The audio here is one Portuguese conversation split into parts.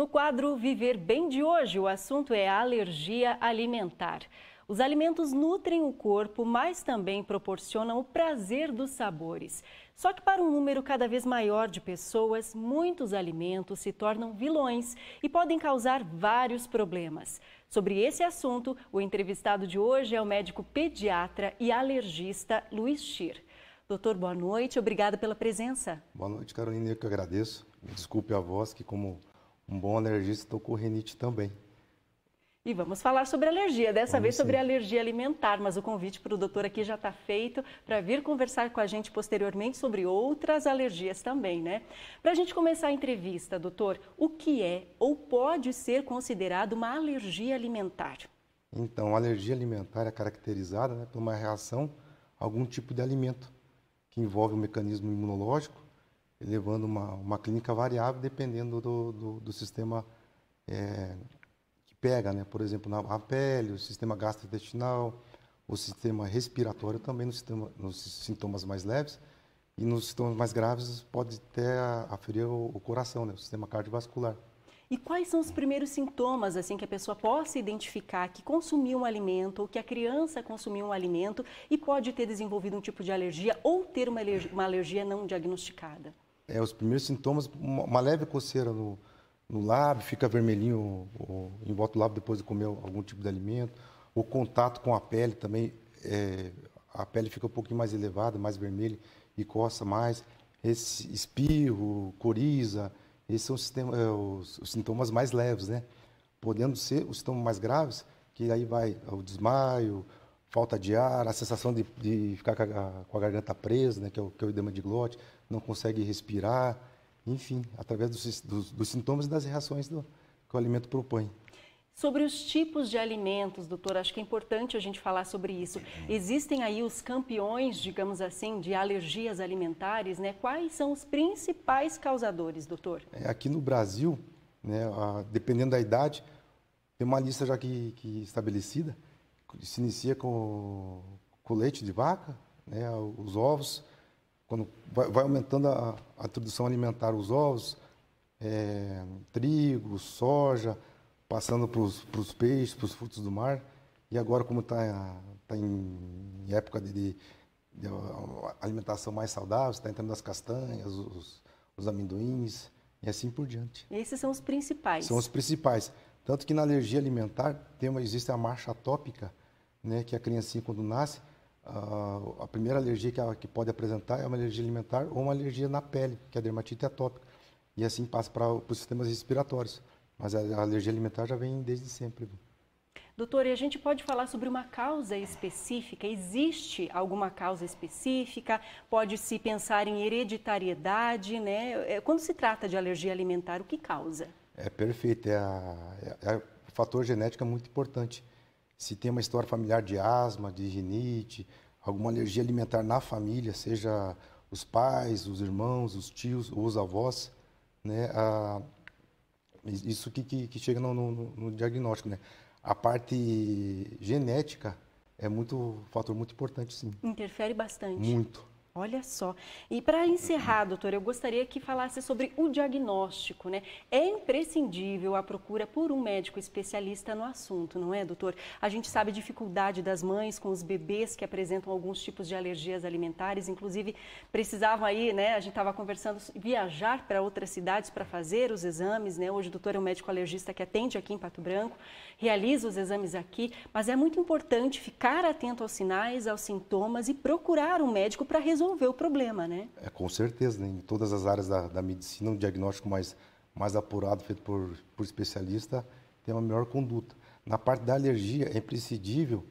No quadro Viver Bem de hoje, o assunto é alergia alimentar. Os alimentos nutrem o corpo, mas também proporcionam o prazer dos sabores. Só que para um número cada vez maior de pessoas, muitos alimentos se tornam vilões e podem causar vários problemas. Sobre esse assunto, o entrevistado de hoje é o médico pediatra e alergista Luiz Schir. Doutor, boa noite. Obrigada pela presença. Boa noite, Carolina. Eu que agradeço. desculpe a voz, que como um bom alergista, estou com rinite também. E vamos falar sobre alergia, dessa vamos vez sobre sim. alergia alimentar, mas o convite para o doutor aqui já está feito para vir conversar com a gente posteriormente sobre outras alergias também, né? Para a gente começar a entrevista, doutor, o que é ou pode ser considerado uma alergia alimentar? Então, a alergia alimentar é caracterizada né, por uma reação a algum tipo de alimento que envolve o um mecanismo imunológico levando uma, uma clínica variável dependendo do, do, do sistema é, que pega, né? Por exemplo, na pele, o sistema gastrointestinal, o sistema respiratório também no sistema, nos sintomas mais leves e nos sintomas mais graves pode até aferir o, coração, né? O sistema cardiovascular. E quais são os primeiros sintomas assim que a pessoa possa identificar que consumiu um alimento ou que a criança consumiu um alimento e pode ter desenvolvido um tipo de alergia ou ter uma alergia, uma alergia não diagnosticada? é, os primeiros sintomas, uma leve coceira no, no lábio, fica vermelhinho o, em volta do lábio depois de comer algum tipo de alimento. O contato com a pele também, é, a pele fica um pouquinho mais elevada, mais vermelha e coça mais. Esse espirro, coriza, esses são os, sistemas, é, os, os sintomas mais leves, né? Podendo ser os sintomas mais graves, que aí vai o desmaio, falta de ar, a sensação de, de ficar com a, com a, garganta presa, né, que é, o, que é o edema de glote, não consegue respirar, enfim, através dos, dos, dos sintomas e das reações do, que o alimento propõe. Sobre os tipos de alimentos, doutor, acho que é importante a gente falar sobre isso. Existem aí os campeões, digamos assim, de alergias alimentares, né? Quais são os principais causadores, doutor? É, aqui no Brasil, né, a, dependendo da idade, tem uma lista já que, que estabelecida, se inicia com, o leite de vaca, né, os ovos, quando vai, vai aumentando a, a produção alimentar, os ovos, é, trigo, soja, passando para os peixes, para os frutos do mar. E agora, como está tá, tá em época de, de, de, alimentação mais saudável, está entrando as castanhas, os, os, amendoins e assim por diante. esses são os principais? São os principais. Tanto que na alergia alimentar tem uma, existe a marcha atópica, né, que a criancinha quando nasce, a, primeira alergia que, ela, que pode apresentar é uma alergia alimentar ou uma alergia na pele, que é a dermatite atópica. E assim passa para os sistemas respiratórios. Mas a, a alergia alimentar já vem desde sempre. Doutor, e a gente pode falar sobre uma causa específica? Existe alguma causa específica? Pode-se pensar em hereditariedade, né? É, quando se trata de alergia alimentar, o que causa? É perfeito, é, a, é, é um fator genético é muito importante se tem uma história familiar de asma, de rinite, alguma alergia alimentar na família, seja os pais, os irmãos, os tios ou os avós, né? A, isso que, que, que chega no, no, no, diagnóstico, né? A parte genética é muito um fator muito importante, sim. Interfere bastante. Muito. Olha só. E para encerrar, doutor, eu gostaria que falasse sobre o diagnóstico, né? É imprescindível a procura por um médico especialista no assunto, não é, doutor? A gente sabe a dificuldade das mães com os bebês que apresentam alguns tipos de alergias alimentares, inclusive precisavam aí, né? A gente estava conversando viajar para outras cidades para fazer os exames, né? Hoje o doutor é um médico alergista que atende aqui em Pato Branco, realiza os exames aqui, mas é muito importante ficar atento aos sinais, aos sintomas e procurar um médico para resolver resolver o problema, né? É, com certeza, né? em todas as áreas da, da medicina, um diagnóstico mais, mais apurado, feito por, por especialista, tem uma melhor conduta. Na parte da alergia, é imprescindível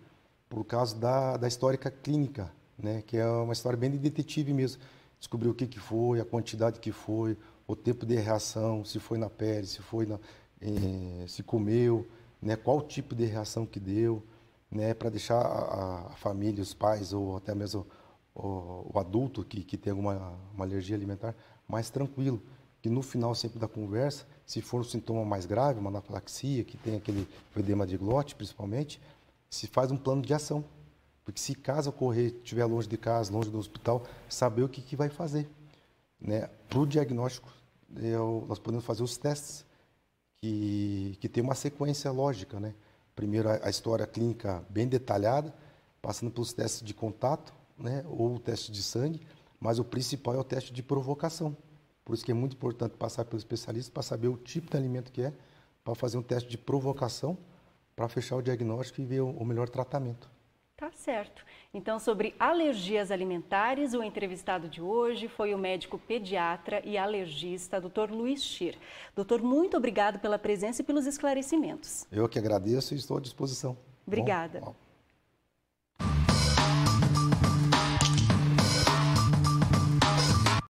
por causa da, da histórica clínica, né? que é uma história bem de detetive mesmo. Descobrir o que, que foi, a quantidade que foi, o tempo de reação, se foi na pele, se foi na, eh, se comeu, né? qual tipo de reação que deu, né? para deixar a, a família, os pais ou até mesmo o, o adulto que, que tem alguma alergia alimentar mais tranquilo. Que no final sempre da conversa, se for um sintoma mais grave, uma anafilaxia, que tem aquele edema de glote principalmente, se faz um plano de ação. Porque se caso ocorrer, estiver longe de casa, longe do hospital, saber o que, que vai fazer. Né? Para o diagnóstico, eu, nós podemos fazer os testes, que, que tem uma sequência lógica. Né? Primeiro, a, a história clínica bem detalhada, passando pelos testes de contato, né, ou o teste de sangue, mas o principal é o teste de provocação. Por isso que é muito importante passar pelo especialista para saber o tipo de alimento que é, para fazer um teste de provocação, para fechar o diagnóstico e ver o melhor tratamento. Tá certo. Então, sobre alergias alimentares, o entrevistado de hoje foi o médico pediatra e alergista, Dr. Luiz Schir. Doutor, muito obrigado pela presença e pelos esclarecimentos. Eu que agradeço e estou à disposição. Obrigada. Bom, bom.